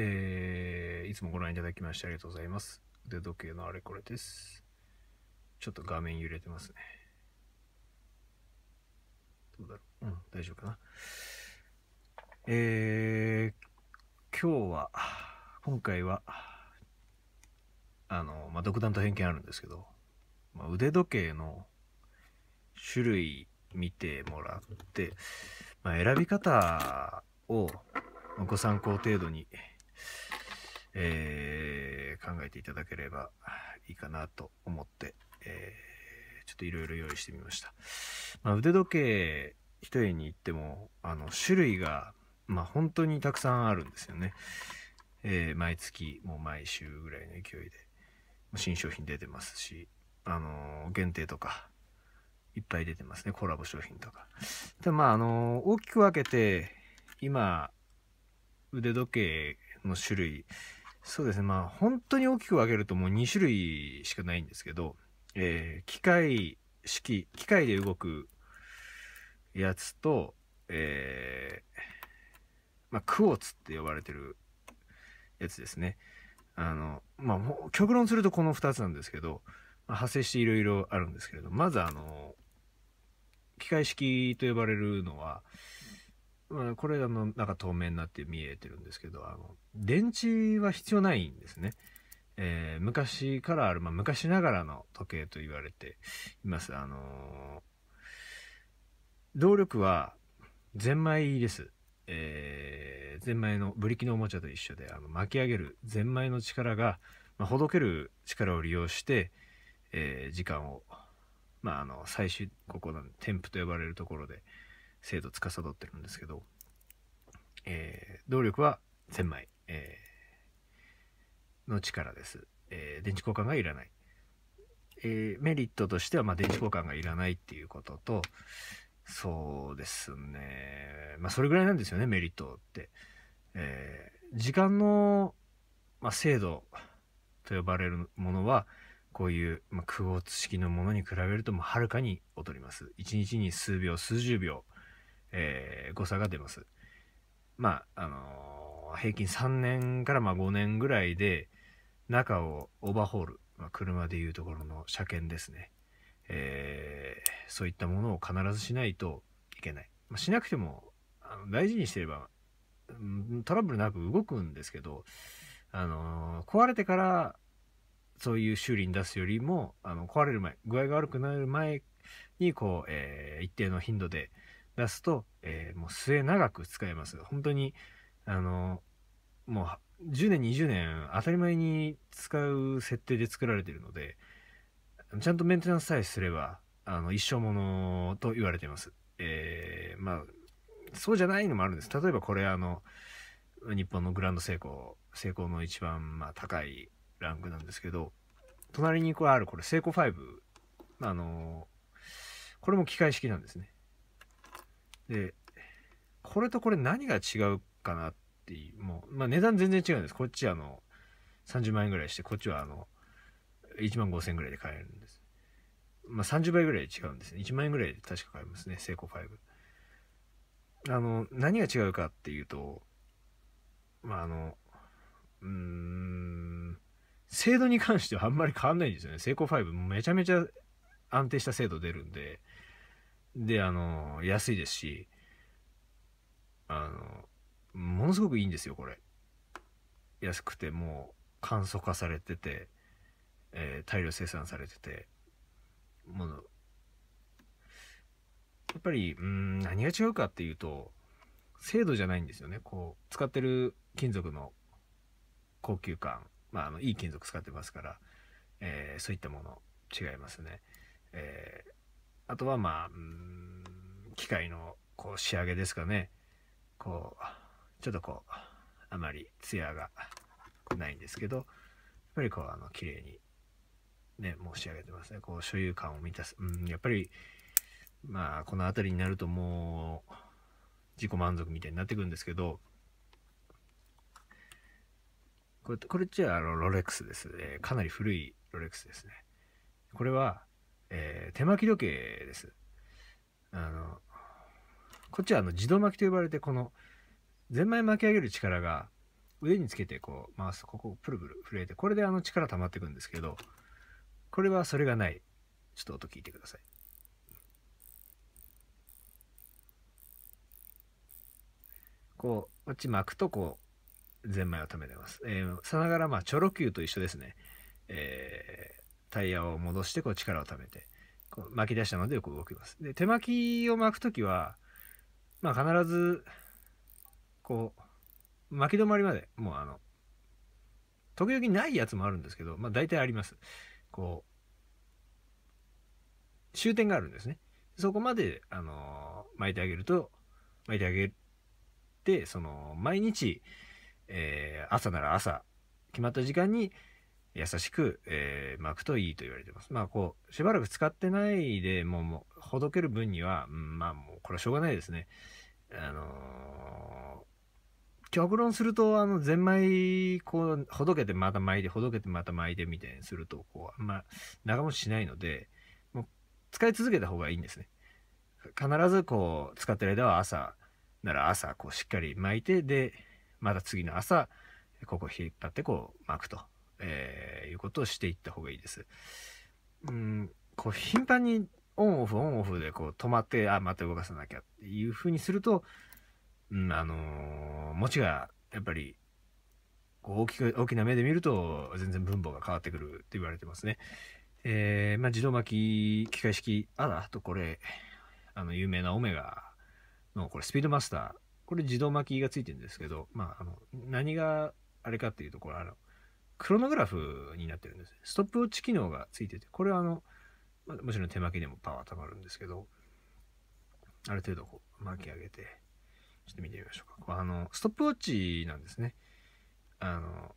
えー、いつもご覧いただきましてありがとうございます。腕時計のあれこれです。ちょっと画面揺れてますね。どうだろう。うん、大丈夫かな。えー、今日は、今回は、あの、まあ、独断と偏見あるんですけど、まあ、腕時計の種類見てもらって、まあ、選び方をご参考程度にえー、考えていただければいいかなと思って、えー、ちょっといろいろ用意してみました。まあ、腕時計一重に行っても、あの、種類が、まあ、本当にたくさんあるんですよね。えー、毎月、もう毎週ぐらいの勢いで、新商品出てますし、あの限定とか、いっぱい出てますね。コラボ商品とか。で、まあ、あの大きく分けて、今、腕時計の種類そうですねまあ本当に大きく分けるともう2種類しかないんですけど、えー、機械式機械で動くやつと、えー、まあ、クォーツって呼ばれてるやつですねあのまあ極論するとこの2つなんですけど、まあ、派生していろいろあるんですけれどまずあの機械式と呼ばれるのは、まあ、これあのなんか透明になって見えてるんですけどあの電池は必要ないんですね、えー、昔からある、まあ、昔ながらの時計と言われていますあのー、動力はゼンマイです、えー、ゼンマイのブリキのおもちゃと一緒であの巻き上げるゼンマイの力が、まあ、ほどける力を利用して、えー、時間をまあ、あの最終ここの添付と呼ばれるところで、制度司ってるんですけど、えー、動力は1000枚、えー、の力です、えー、電池交換がいらない、えメリットとしては、まあ、電池交換がいらないっていうこととそうですねまあそれぐらいなんですよねメリットって、え時間の、まあ、精度と呼ばれるものはこういう、まあ、クォーツ式のものに比べるともうはるかに劣ります1日に数秒数十秒えー、誤差が出ます。まあ、あのー、平均3年からま5年ぐらいで、中をオーバーホール、まあ、車でいうところの車検ですね。えー、そういったものを必ずしないといけない。まあ、しなくても、あの大事にしてれば、トラブルなく動くんですけど、あのー、壊れてからそういう修理に出すよりも、あの、壊れる前、具合が悪くなる前に、こう、えー、一定の頻度で、出すと、えー、もう末長く使えます。本当に、あの、もう10年、20年当たり前に使う設定で作られてるので、ちゃんとメンテナンスさえすれば、あの、一生ものと言われています。えー、まあ、そうじゃないのもあるんです。例えばこれあの、日本のグランド成功、成功の一番、まあ、高いランクなんですけど、隣にこれあるこれ成功5、あの、これも機械式なんですね。で、これとこれ何が違うかなっていう、もう、まあ値段全然違うんです。こっちあの、30万円ぐらいして、こっちはあの、1万5 0 0 0円ぐらいで買えるんです。まあ30倍ぐらい違うんですね。1万円ぐらいで確か買えますね、セイコ5。あの、何が違うかっていうと、まああの、うーん、精度に関してはあんまり変わんないんですよね。セイコー5めちゃめちゃ安定した精度出るんで、で、あの、安いですし、あの、ものすごくいいんですよ、これ。安くて、もう、簡素化されてて、えー、大量生産されてて、もの、やっぱり、うん、何が違うかっていうと、精度じゃないんですよね。こう、使ってる金属の高級感、まあ、あの、いい金属使ってますから、えー、そういったもの、違いますね。えーあとはまあ、うん、機械のこう仕上げですかね。こう、ちょっとこう、あまりツヤがないんですけど、やっぱりこう、あの、綺麗に、ね、申し上げてますね。こう、所有感を満たす。うん、やっぱり、まあ、この辺りになるともう、自己満足みたいになってくるんですけど、これ、これじゃあ、ロレックスです、ね。かなり古いロレックスですね。これは、えー、手巻き時計です。あの、こっちはあの自動巻きと呼ばれて、この、ゼンマイ巻き上げる力が腕につけてこう回すと、ここをプルプル震えて、これであの力溜まっていくんですけど、これはそれがない。ちょっと音聞いてください。こう、こっち巻くとこう、ゼンマイを溜めてます。えー、さながらまあ、チョロ球と一緒ですね。えータイヤを戻してこう力を貯めてこう巻き出したので動きます。で手巻きを巻く時は、まあ、必ずこう巻き止まりまでもうあの時々ないやつもあるんですけど、まあ、大体あります。こう終点があるんですね。そこまで、あの巻いてあげると巻いてあげてその毎日、え朝なら朝決まった時間に優しく、えー、巻くといいと言われてます。まあこう、しばらく使ってないでもう、もうほどける分には、まあもうこれはしょうがないですね。あのー、極論すると、あの、ゼンマイ、こう、ほどけてまた巻いて、ほどけてまた巻いてみたいにすると、こう、あんま長持ちしないので、もう使い続けた方がいいんですね。必ずこう、使ってる間は朝、なら朝、こう、しっかり巻いて、で、また次の朝、ここ引っ張って、こう、巻くと。えー、いうことをしていった方がいいです。うん、こう頻繁にオンオフオンオフでこう止まって、あ、また動かさなきゃっていうふうにすると、うん、あのー、持ちがやっぱり大きく、大きな目で見ると全然分母が変わってくるって言われてますね。えー、まあ、自動巻き機械式、あら、あとこれ、あの、有名なオメガの、これスピードマスター、これ自動巻きがついてるんですけど、まあ、あの、何があれかっていうと、これあの、クロノグラフになってるんです。ストップウォッチ機能がついてて、これはあの、まあ、もちろん手巻きでもパワー溜まるんですけど、ある程度こう巻き上げて、ちょっと見てみましょうか。あの、ストップウォッチなんですね。あの、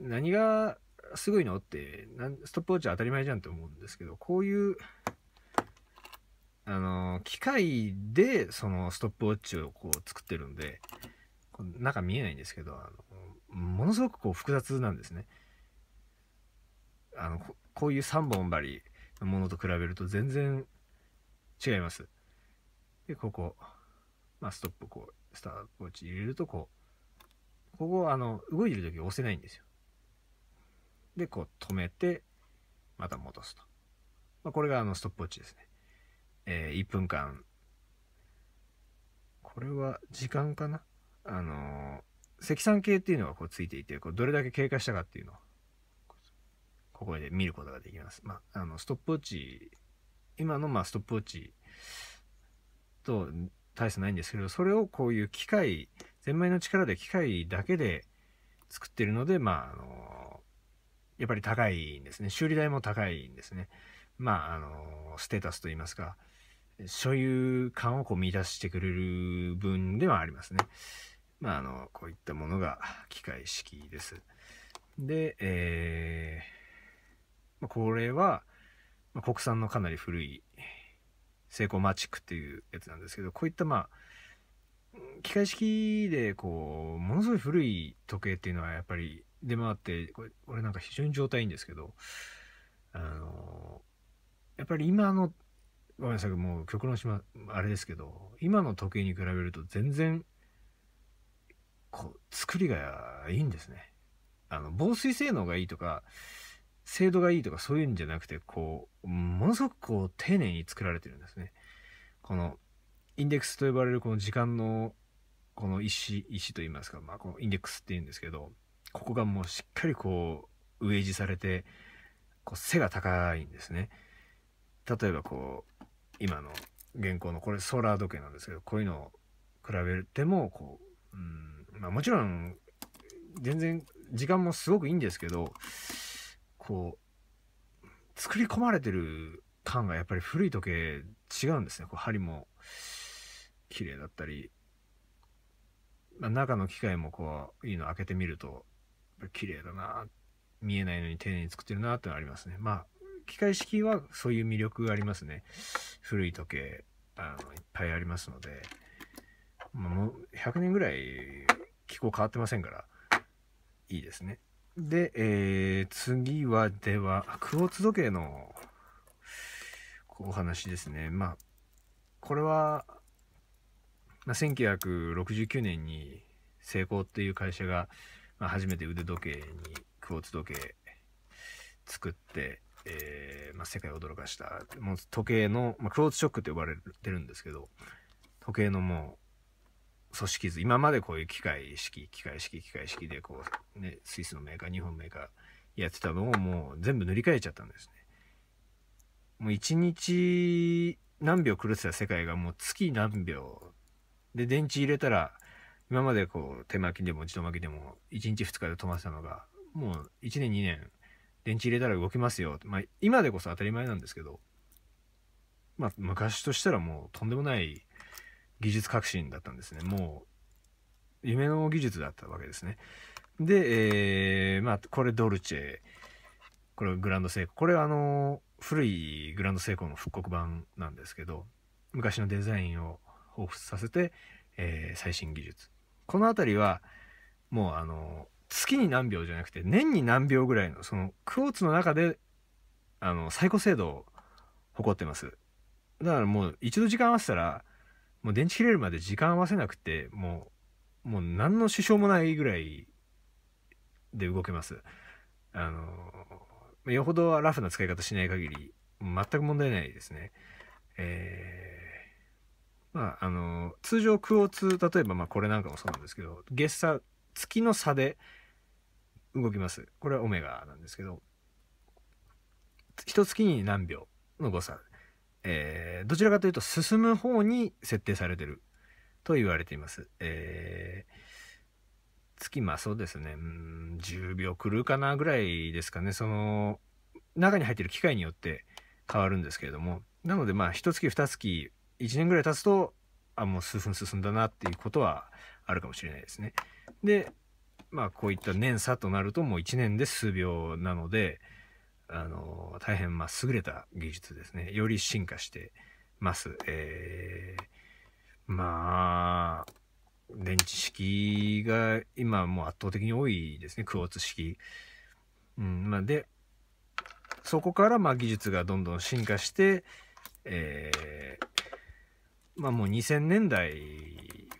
何がすごいのってストップウォッチ当たり前じゃんって思うんですけど、こういう、あの、機械でそのストップウォッチをこう作ってるんで、中見えないんですけど、あのものすごくこう複雑なんですね。あのこういう3本針のものと比べると全然違います。でここ、まあ、ストップこうスタートウォッチ入れるとこうここあの動いてる時押せないんですよ。でこう止めてまた戻すと。まあ、これがあのストップウォッチですね。えー、1分間これは時間かなあのー積算系っていうのがこうついていて、こうどれだけ経過したかっていうのを、ここで見ることができます。まあ、あの、ストップウォッチ、今のまあストップウォッチと大差ないんですけど、それをこういう機械、ゼンマイの力で機械だけで作ってるので、まあ、あの、やっぱり高いんですね。修理代も高いんですね。まあ、あの、ステータスといいますか、所有感をこう満たしてくれる分ではありますね。まあ、あの、こういったものが機械式です。で、えー、これは、国産のかなり古いセイコーマチックっていうやつなんですけど、こういったまあ、機械式でこう、ものすごい古い時計っていうのはやっぱり出回って、これ、俺なんか非常に状態いいんですけど、あの、やっぱり今の、ごめんなさい、もう極論しま、あれですけど、今の時計に比べると全然こう、作りがいいんですね。あの、防水性能がいいとか、精度がいいとかそういうんじゃなくて、こう、ものすごくこう、丁寧に作られてるんですね。この、インデックスと呼ばれるこの時間の、この石、石と言いますか、まあ、このインデックスって言うんですけど、ここがもうしっかりこう、植地されて、こう、背が高いんですね。例えばこう、今の現行の、これソーラー時計なんですけど、こういうのを比べても、こう、うん、まあ、もちろん、全然時間もすごくいいんですけど、こう、作り込まれてる感がやっぱり古い時計違うんですね。こう針も綺麗だったり、まあ、中の機械もこう、いいの開けてみると、綺麗だな、見えないのに丁寧に作ってるなってのありますね。まあ、機械式はそういう魅力がありますね。古い時計、あの、いっぱいありますので、まあ、もう100年ぐらい気候変わってませんから、いいですね。で、えー、次は、では、クォーツ時計のお話ですね。まあ、これは、まあ、1969年にセイコーっていう会社が、まあ、初めて腕時計にクォーツ時計作って、えーまあ、世界を驚かしたもう時計の、まあ、クォーツショックって呼ばれてるんですけど時計のもう組織図今までこういう機械式機械式機械式でこう、ね、スイスのメーカー日本メーカーやってたのをもう全部塗り替えちゃったんですね。もう1日何秒狂ってた世界がもう月何秒で電池入れたら今までこう手巻きでも自動巻きでも1日2日で止まってたのがもう1年2年電池入れたら動きますよ、まあ、今でこそ当たり前なんですけど、まあ、昔としたらもうとんでもない技術革新だったんですね。もう、夢の技術だったわけですね。で、えー、まあ、これドルチェ、これグランドセイコー。これあの、古いグランドセイコーの復刻版なんですけど、昔のデザインを彷彿させて、えー、最新技術。この辺りは、もうあの、月に何秒じゃなくて、年に何秒ぐらいの、その、クォーツの中で、あの、最高精度を誇ってます。だからもう、一度時間合わせたら、もう電池切れるまで時間合わせなくて、もう、もう何の支障もないぐらいで動けます。あの、よほどラフな使い方しない限り、全く問題ないですね。えー、まあ、あの、通常クオーツ、例えばまあこれなんかもそうなんですけど、月差、月の差で動きます。これはオメガなんですけど、一月に何秒の誤差。えー、どちらかというと進む方に設定されてると言われています。えー、月、まあそうですね、10秒くるかなぐらいですかね、その、中に入ってる機械によって変わるんですけれども、なのでまあ1月2月、1年ぐらい経つと、あ、もう数分進んだなっていうことはあるかもしれないですね。で、まあこういった年差となるともう1年で数秒なので、あの大変まあ優れた技術ですねより進化してます、えー、まあ電池式が今もう圧倒的に多いですねクォーツ式、うんまあ、でそこからまあ技術がどんどん進化して、えー、まあもう2000年代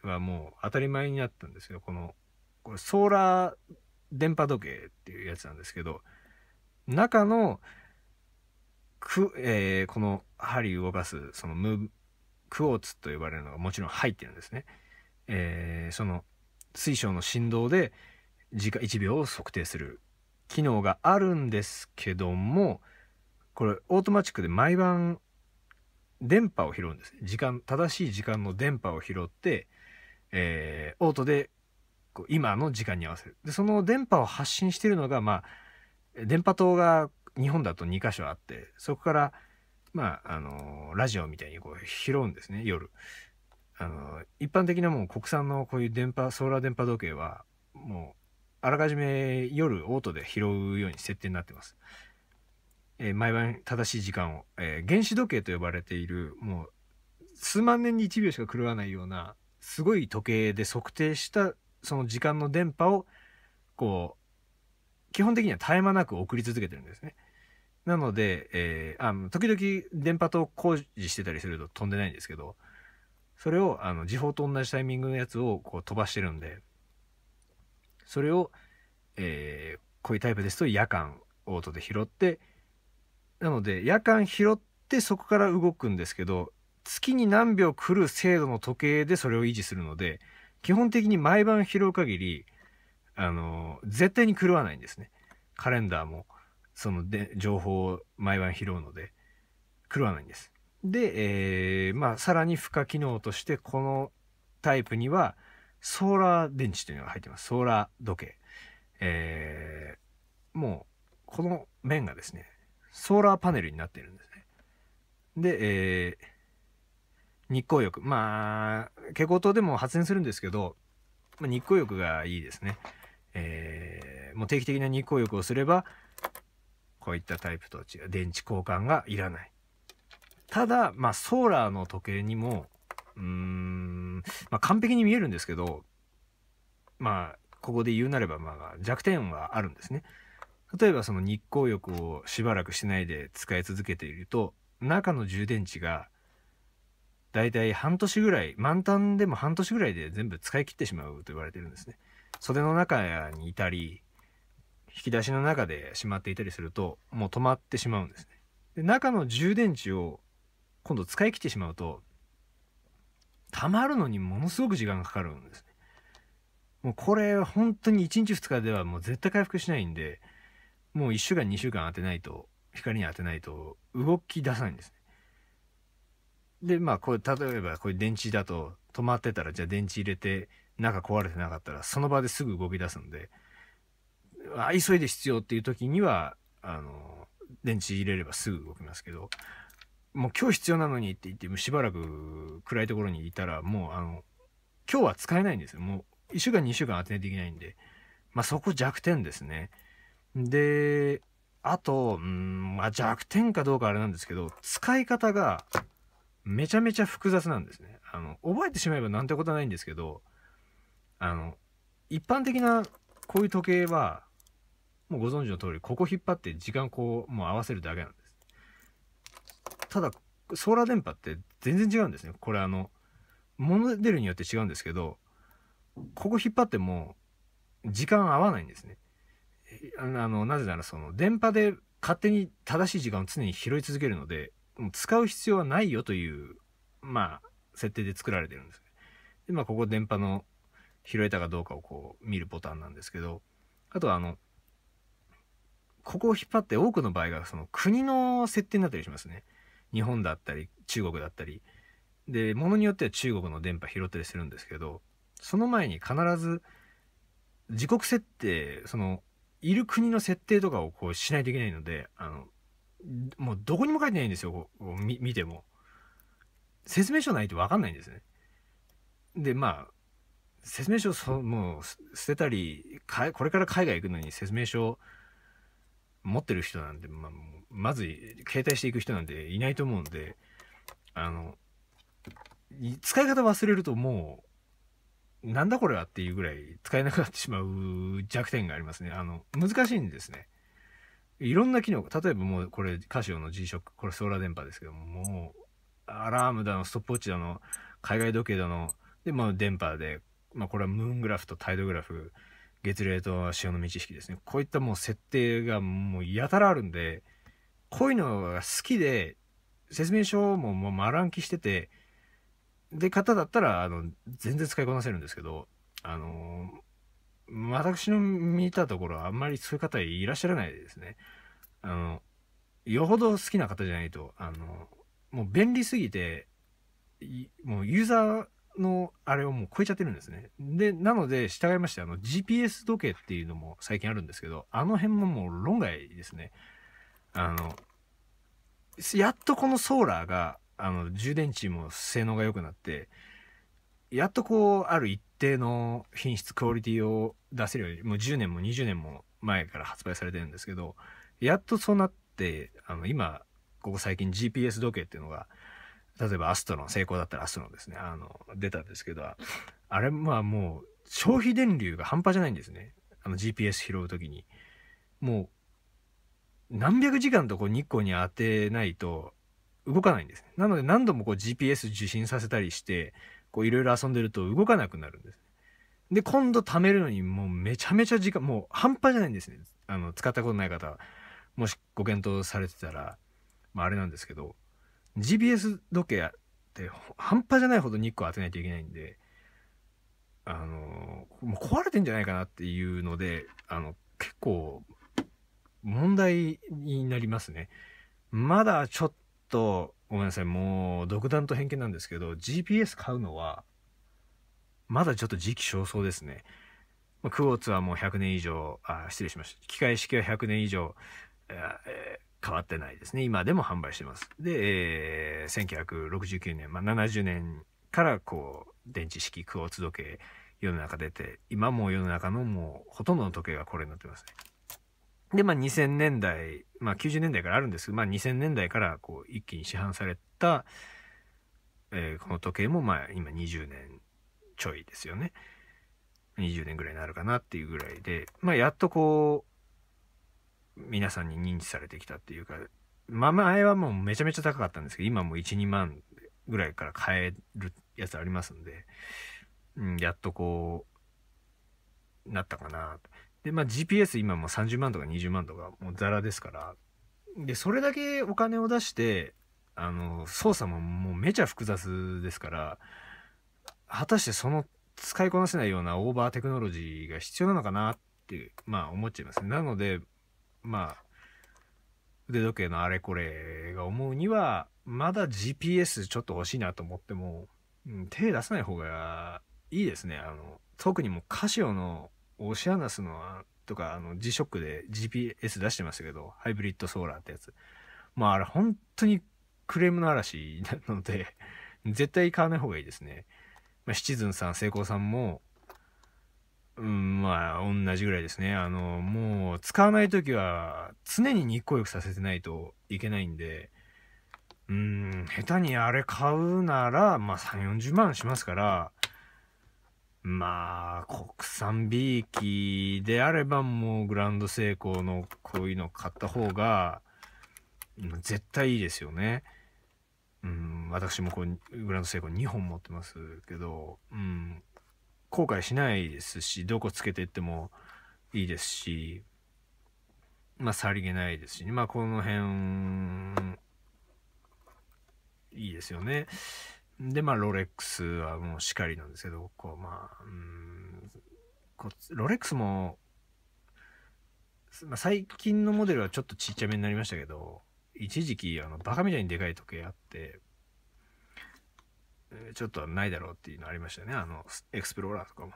はもう当たり前になったんですけどこのこれソーラー電波時計っていうやつなんですけど中のく、えー、この針動かすそのムクォーツと呼ばれるのがもちろん入ってるんですね。えー、その水晶の振動で時間1秒を測定する機能があるんですけどもこれオートマチックで毎晩電波を拾うんです時間正しい時間の電波を拾って、えー、オートでこう今の時間に合わせるでその電波を発信してるのがまあ電波塔が日本だと2箇所あってそこからまああのラジオみたいにこう拾うんですね夜。あの一般的なもう国産のこういう電波ソーラー電波時計はもうあらかじめ夜オートで拾うように設定になってます。えー、毎晩正しい時間を、えー、原子時計と呼ばれているもう数万年に1秒しか狂わないようなすごい時計で測定したその時間の電波をこう基本的には絶え間なく送り続けてるんですね。なので、えー、あ時々電波塔工事してたりすると飛んでないんですけど、それをあの時報と同じタイミングのやつをこう飛ばしてるんで、それを、えー、こういうタイプですと夜間オートで拾って、なので夜間拾ってそこから動くんですけど、月に何秒来る精度の時計でそれを維持するので、基本的に毎晩拾う限り、あの、絶対に狂わないんですね。カレンダーも、そので、情報を毎晩拾うので、狂わないんです。で、えー、まあ、さらに付加機能として、このタイプには、ソーラー電池というのが入ってます。ソーラー時計。えー、もう、この面がですね、ソーラーパネルになってるんですね。で、えー、日光浴。まあ、蛍光灯でも発電するんですけど、まあ、日光浴がいいですね。えー、もう定期的な日光浴をすればこういったタイプと違う電池交換がいらないただまあソーラーの時計にもうーん、まあ、完璧に見えるんですけどまあここで言うなればまあ弱点はあるんですね例えばその日光浴をしばらくしないで使い続けていると中の充電池がだいたい半年ぐらい満タンでも半年ぐらいで全部使い切ってしまうと言われてるんですね。袖の中にいたり、引き出しの中でしまっていたりすると、もう止まってしまうんですね。で、中の充電池を今度使い切ってしまうと、溜まるのにものすごく時間がかかるんですね。もうこれ本当に1日2日ではもう絶対回復しないんで、もう1週間2週間当てないと、光に当てないと動き出さないんですね。で、まあこれ、例えばこれ電池だと止まってたら、じゃあ電池入れて中壊れてなかったらその場ですぐ動き出すんで急いで必要っていう時にはあの電池入れればすぐ動きますけどもう今日必要なのにって言ってもしばらく暗いところにいたらもうあの今日は使えないんですよもう1週間2週間当てないといけないんでまあそこ弱点ですねであと、うんまあ、弱点かどうかあれなんですけど、使い方がめちゃめちゃ複雑なんですね。あの、覚えてしまえばなんてことはないんですけど、あの、一般的なこういう時計は、もうご存知の通り、ここ引っ張って時間こう、もう合わせるだけなんです。ただ、ソーラー電波って全然違うんですね。これあの、モデルによって違うんですけど、ここ引っ張っても、時間合わないんですね。あの、なぜならその、電波で勝手に正しい時間を常に拾い続けるので、もう使う必要はないよという、まあ、設定で作られてるんです。で、まあ、ここ電波の拾えたかどうかをこう見るボタンなんですけど、あとはあの、ここを引っ張って多くの場合がその国の設定になったりしますね。日本だったり、中国だったり。で、ものによっては中国の電波拾ったりするんですけど、その前に必ず自国設定、その、いる国の設定とかをこうしないといけないので、あの、もうどこにも書いてないんですよ、こう見ても。説明書ないと分かんないんですね。で、まあ、説明書そもう捨てたりかこれから海外行くのに説明書持ってる人なんて、まあ、まず携帯していく人なんていないと思うんであの使い方忘れるともうなんだこれはっていうぐらい使えなくなってしまう弱点がありますねあの難しいんですねいろんな機能例えばもうこれカシオの G ショックこれソーラー電波ですけどももうアラームだのストップウォッチだの海外時計だのでまあ電波でまあ、これはムーングラフとタイドグラフ月齢と潮の満ち引きですねこういったもう設定がもうやたらあるんでこういうのが好きで説明書ももう丸暗記しててで方だったらあの全然使いこなせるんですけどあのー、私の見たところあんまりそういう方いらっしゃらないですねあのよほど好きな方じゃないとあのもう便利すぎてもうユーザーのあれをもう超えちゃってるんですね。で、なので、従いまして、あの、GPS 時計っていうのも最近あるんですけど、あの辺ももう論外ですね。あの、やっとこのソーラーが、あの、充電池も性能が良くなって、やっとこう、ある一定の品質、クオリティを出せるように、もう10年も20年も前から発売されてるんですけど、やっとそうなって、あの、今、ここ最近 GPS 時計っていうのが、例えばアストロン、成功だったらアストロンですね。あの、出たんですけど、あれ、まあもう、消費電流が半端じゃないんですね。あの GPS 拾う時に。もう、何百時間とこう日光に当てないと動かないんです。なので何度もこう GPS 受信させたりして、こういろいろ遊んでると動かなくなるんです。で、今度貯めるのにもうめちゃめちゃ時間、もう半端じゃないんですね。あの、使ったことない方、もしご検討されてたら、まああれなんですけど、GPS 時計って半端じゃないほど日光当てないといけないんで、あの、もう壊れてんじゃないかなっていうので、あの、結構、問題になりますね。まだちょっと、ごめんなさい、もう、独断と偏見なんですけど、GPS 買うのは、まだちょっと時期尚早ですね。クォーツはもう100年以上、あ、失礼しました。機械式は100年以上、えー変わってないですね。今でも販売してます。で、えー、1969年、まあ、70年からこう、電池式クォーツ時計、世の中出て、今も世の中のもうほとんどの時計がこれになってますね。で、まあ、2000年代、まあ、90年代からあるんですけど、まあ、2000年代からこう一気に市販された、えー、この時計もまあ今20年ちょいですよね。20年ぐらいになるかなっていうぐらいで、まあ、やっとこう、皆さんに認知されてきたっていうか、まあ、前はもうめちゃめちゃ高かったんですけど、今もう1、2万ぐらいから買えるやつありますんで、うん、やっとこう、なったかな。で、まあ GPS 今もう30万とか20万とかもうザラですから、で、それだけお金を出して、あの、操作ももうめちゃ複雑ですから、果たしてその使いこなせないようなオーバーテクノロジーが必要なのかなって、まあ思っちゃいますね。なので、まあ、腕時計のあれこれが思うには、まだ GPS ちょっと欲しいなと思っても、うん、手出さない方がいいですね。あの、特にもうカシオのオシアナスのとか、あの G ショックで GPS 出してましたけど、ハイブリッドソーラーってやつ。まああれ本当にクレームの嵐なので、絶対買わない方がいいですね。まあ、シチズンさん、セイコーさんも、うん、まあ、同じぐらいですね。あの、もう、使わない時は、常に日光浴させてないといけないんで、うん、下手にあれ買うなら、まあ、3、40万しますから、まあ、国産ビーキであれば、もう、グランドセイコーのこういうの買った方が、絶対いいですよね。うん、私もこう、グランドセイコー2本持ってますけど、うん、後悔しないですしどこつけていってもいいですしまあさりげないですし、ね、まあこの辺いいですよね。でまあロレックスはもうしかりなんですけどこうまあうんこロレックスも、まあ、最近のモデルはちょっとちっちゃめになりましたけど一時期あのバカみたいにでかい時計あってちょっとないだろうっていうのありましたねあのエクスプローラーとかも。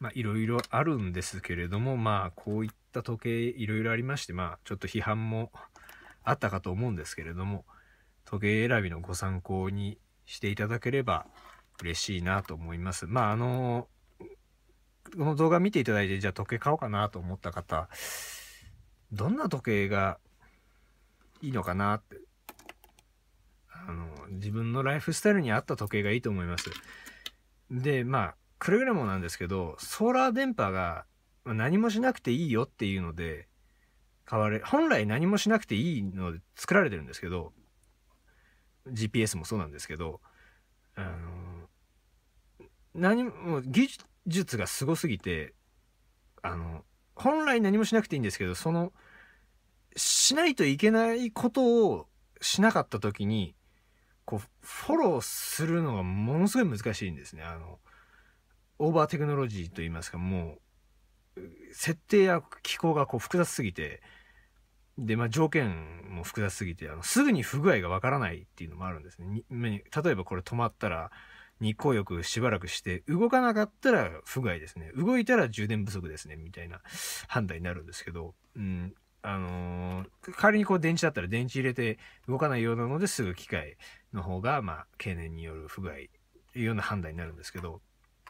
まあいろいろあるんですけれどもまあこういった時計いろいろありましてまあちょっと批判もあったかと思うんですけれども時計選びのご参考にしていただければ嬉しいなと思います。まああのこの動画見ていただいてじゃあ時計買おうかなと思った方どんな時計がいいのかなってあの、自分のライフスタイルに合った時計がいいと思います。で、まあ、くれぐれもなんですけど、ソーラー電波が何もしなくていいよっていうので、買われ、本来何もしなくていいので作られてるんですけど、GPS もそうなんですけど、あの、何も、技術がすごすぎて、あの、本来何もしなくていいんですけど、その、しないといけないことをしなかった時にこう、フォローするのがものすごい難しいんですね。あの、オーバーテクノロジーと言いますか、もう、設定や機構がこう複雑すぎて、で、まあ、条件も複雑すぎて、あの、すぐに不具合がわからないっていうのもあるんですね。例えばこれ止まったら、日光浴しばらくして、動かなかったら不具合ですね。動いたら充電不足ですね、みたいな判断になるんですけど、うん、あのー、仮にこう電池だったら電池入れて動かないようなのですぐ機械の方が、まあ、経年による不具合、いうような判断になるんですけど、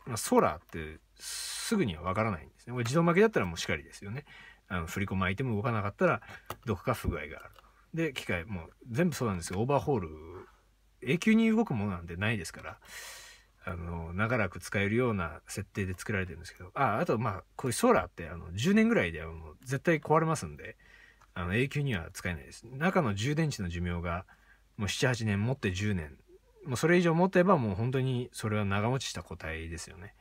まあ、ソラーってすぐにはわからないんですね。これ自動負けだったらもうしかりですよね。あの、振り込まいても動かなかったら、どこか不具合がある。で、機械も全部そうなんですけど、オーバーホール、永久に動くものなんてないですから、あの、長らく使えるような設定で作られてるんですけど、あ、あと、まあ、こういうソーラーって、あの、10年ぐらいで、もう絶対壊れますんで、あの、永久には使えないです。中の充電池の寿命が、もう7、8年、持って10年。もうそれ以上持てば、もう本当に、それは長持ちした個体ですよね。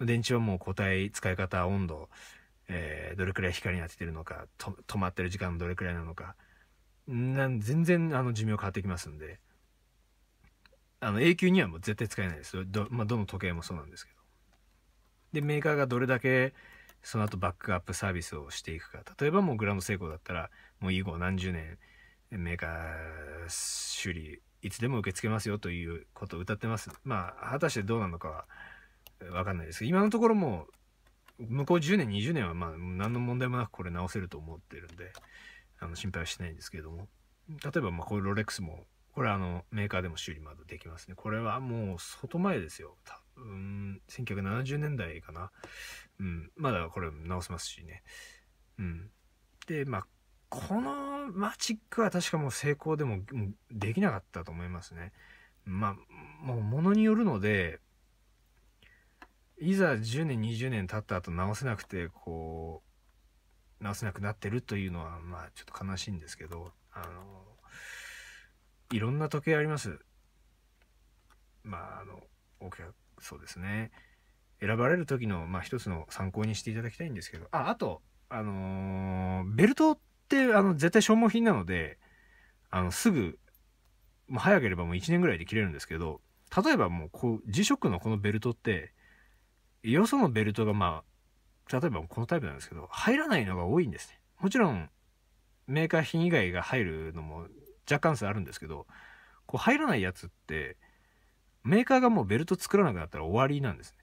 電池はもう個体、使い方、温度、えー、どれくらい光に当ててるのか、止まってる時間どれくらいなのか、な全然、あの、寿命変わってきますんで、あの永久にはもう絶対使えないですど,、まあ、どの時計もそうなんですけどでメーカーがどれだけその後バックアップサービスをしていくか例えばもうグランドセイコーだったらもう以後何十年メーカー修理いつでも受け付けますよということを歌ってますまあ果たしてどうなのかは分かんないですけど今のところもう向こう10年20年はまあ何の問題もなくこれ直せると思ってるんであの心配はしてないんですけれども例えばまあこういうロレックスもこれあのメーカーでも修理窓できますね。これはもう外前ですよ。多分1970年代かな。うん、まだこれ直せますしね。うん、で、まあ、このマジックは確かもう成功でもできなかったと思いますね。まあ、もうものによるので、いざ10年、20年経った後直せなくて、こう、直せなくなってるというのは、まあちょっと悲しいんですけど、あの、いろんな時計あります。まあ、あの、お客、そうですね。選ばれる時の、まあ、一つの参考にしていただきたいんですけど、あ、あと、あのー、ベルトって、あの、絶対消耗品なので、あの、すぐ、もう早ければもう1年ぐらいで切れるんですけど、例えばもう、こう、磁石のこのベルトって、よそのベルトが、まあ、例えばこのタイプなんですけど、入らないのが多いんですね。もちろん、メーカー品以外が入るのも若干数あるんですけどこう入らないやつってメーカーがもうベルト作らなくなったら終わりなんですね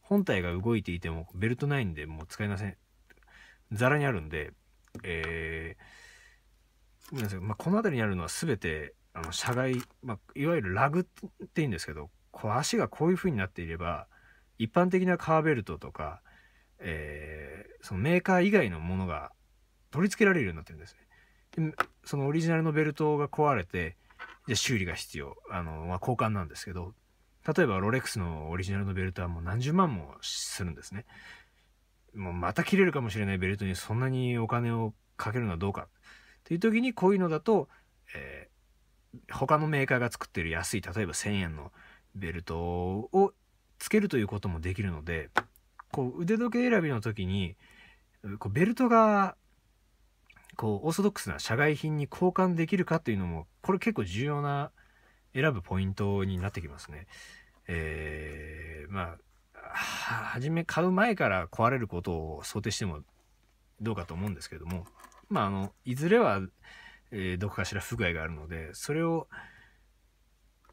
本体が動いていてもベルトないんでもう使いませんざらにあるんでえー、まあ、この辺りにあるのは全てあの車外、まあ、いわゆるラグっていいんですけどこう足がこういう風になっていれば一般的なカーベルトとか、えー、そのメーカー以外のものが取り付けられるようになってるんですね。そのオリジナルのベルトが壊れてじゃ修理が必要あの、まあ、交換なんですけど例えばロレックスのオリジナルのベルトはもう何十万もするんですねもうまた切れるかもしれないベルトにそんなにお金をかけるのはどうかっていう時にこういうのだと、えー、他のメーカーが作ってる安い例えば1,000円のベルトをつけるということもできるのでこう腕時計選びの時にこうベルトがこうオーソドックスな社外品に交換できるかというのもこれ結構重要な選ぶポイントになってきますね。えー、まあ初め買う前から壊れることを想定してもどうかと思うんですけどもまああのいずれは、えー、どこかしら不具合があるのでそれを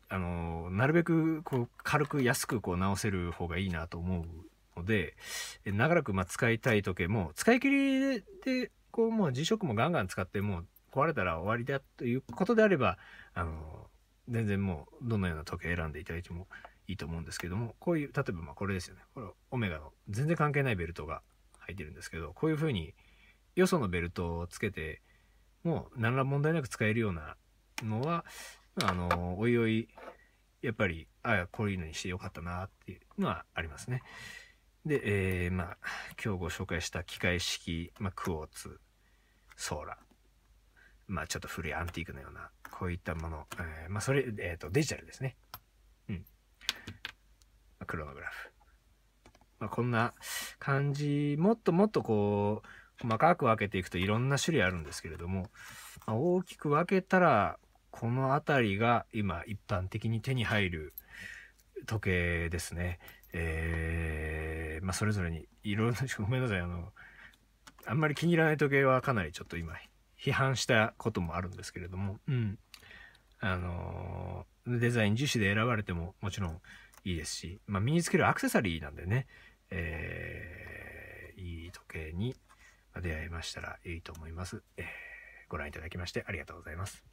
あのなるべくこう軽く安くこう直せる方がいいなと思うので長らくま使いたい時計も使い切りでこをもう辞職もガンガン使ってもう壊れたら終わりだということであれば、あの、全然もうどのような時計選んでいただいてもいいと思うんですけども、こういう、例えばまあこれですよね。これオメガの全然関係ないベルトが入ってるんですけど、こういうふうによそのベルトをつけて、もう何ら問題なく使えるようなのは、あの、おいおい、やっぱり、ああ、こういうのにしてよかったなっていうのはありますね。で、えー、まあ、今日ご紹介した機械式、まあ、クォーツソーラー。まあ、ちょっと古いアンティークのような、こういったもの。えー、まあ、それ、えっ、ー、と、デジタルですね。うん。まあ、クロノグラフ。まあ、こんな感じ、もっともっとこう、細かく分けていくといろんな種類あるんですけれども、まあ、大きく分けたら、この辺りが今一般的に手に入る時計ですね。えー、まあ、それぞれにいろんな、ごめんなさい、あの、あんまり気に入らない時計はかなりちょっと今批判したこともあるんですけれども、うん。あのー、デザイン樹脂で選ばれてももちろんいいですし、まあ、身につけるアクセサリーなんでね、えー、いい時計に出会いましたらいいと思います。えー、ご覧いただきましてありがとうございます。